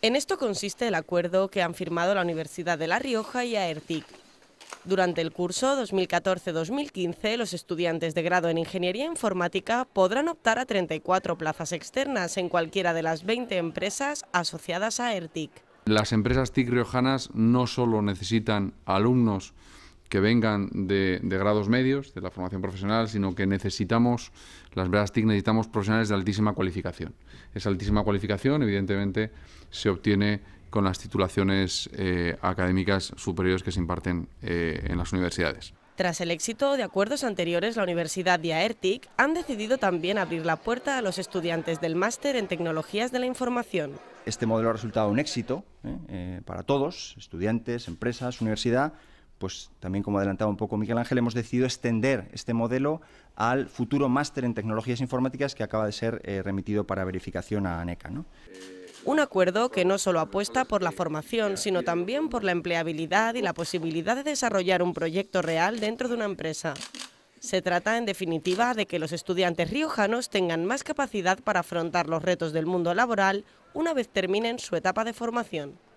En esto consiste el acuerdo que han firmado la Universidad de La Rioja y AERTIC. Durante el curso 2014-2015, los estudiantes de grado en Ingeniería Informática podrán optar a 34 plazas externas en cualquiera de las 20 empresas asociadas a AERTIC. Las empresas TIC riojanas no solo necesitan alumnos que vengan de, grados medios, de la formación profesional, sino que necesitamos, las necesitamos profesionales de altísima cualificación. Esa altísima cualificación, evidentemente, se obtiene con las titulaciones eh, académicas superiores que se imparten eh, en las universidades. Tras el éxito de acuerdos anteriores, la Universidad de AERTIC han decidido también abrir la puerta a los estudiantes del Máster en Tecnologías de la Información. Este modelo ha resultado un éxito eh, para todos, estudiantes, empresas, universidad, pues también como adelantaba un poco Miguel Ángel, hemos decidido extender este modelo al futuro máster en tecnologías informáticas que acaba de ser eh, remitido para verificación a ANECA. Un acuerdo que no solo apuesta por la formación, sino también por la empleabilidad y la posibilidad de desarrollar un proyecto real dentro de una empresa. Se trata, en definitiva, de que los estudiantes riojanos tengan más capacidad para afrontar los retos del mundo laboral una vez terminen su etapa de formación.